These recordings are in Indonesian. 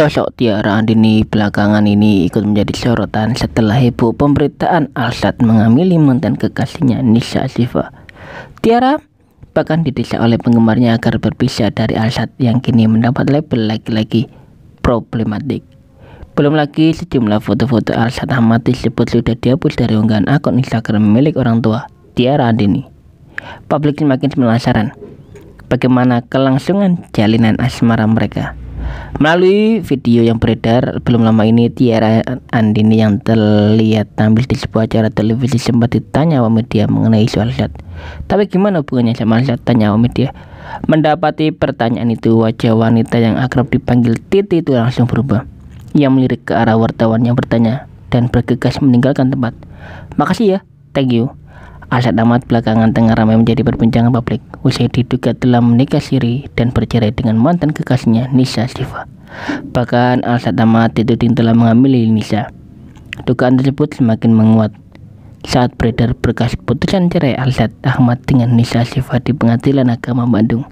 Sosok Tiara Andini belakangan ini ikut menjadi sorotan setelah heboh pemberitaan Alsat mengamili mantan kekasihnya Nisa Siva. Tiara bahkan didesak oleh penggemarnya agar berpisah dari Alsat yang kini mendapat label lagi-lagi problematik. Belum lagi sejumlah foto-foto Alsat Ahmad disebut sudah dihapus dari unggahan akun Instagram milik orang tua Tiara Andini. Publik semakin penasaran bagaimana kelangsungan jalinan asmara mereka. Melalui video yang beredar belum lama ini, Tiara Andini yang terlihat tampil di sebuah acara televisi sempat ditanya awam media mengenai soal zat. Tapi gimana hubungannya sama zat? Tanya awam media. Mendapati pertanyaan itu, wajah wanita yang akrab dipanggil Titi itu langsung berubah. Ia melirik ke arah wartawan yang bertanya dan bergegas meninggalkan tempat. Makasih ya, thank you. Asad Ahmad belakangan tengah ramai menjadi perbincangan publik usai diduga telah menikah siri dan bercerai dengan mantan kekasihnya Nisa Siva. Bahkan Asad Ahmad dituding telah mengambil Nisa. Dugaan tersebut semakin menguat saat beredar berkas putusan cerai Asad Ahmad dengan Nisa Siva di Pengadilan Agama Bandung.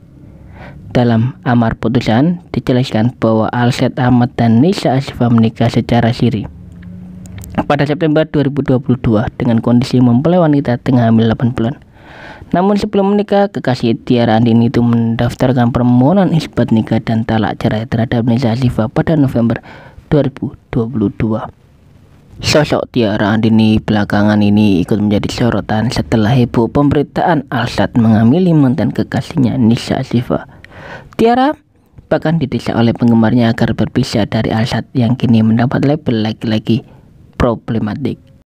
Dalam amar putusan dijelaskan bahwa Alset Ahmad dan Nisa Siva menikah secara siri pada September 2022 dengan kondisi mempelai wanita tengah hamil 8 bulan. Namun sebelum menikah, kekasih Tiara Andini itu mendaftarkan permohonan isbat nikah dan talak cerai terhadap Nisa Ziva pada November 2022. Sosok Tiara Andini belakangan ini ikut menjadi sorotan setelah heboh pemberitaan Alsat mengamili mantan kekasihnya Nisa Ziva. Tiara bahkan didesak oleh penggemarnya agar berpisah dari Alsat yang kini mendapat label laki-laki problematik.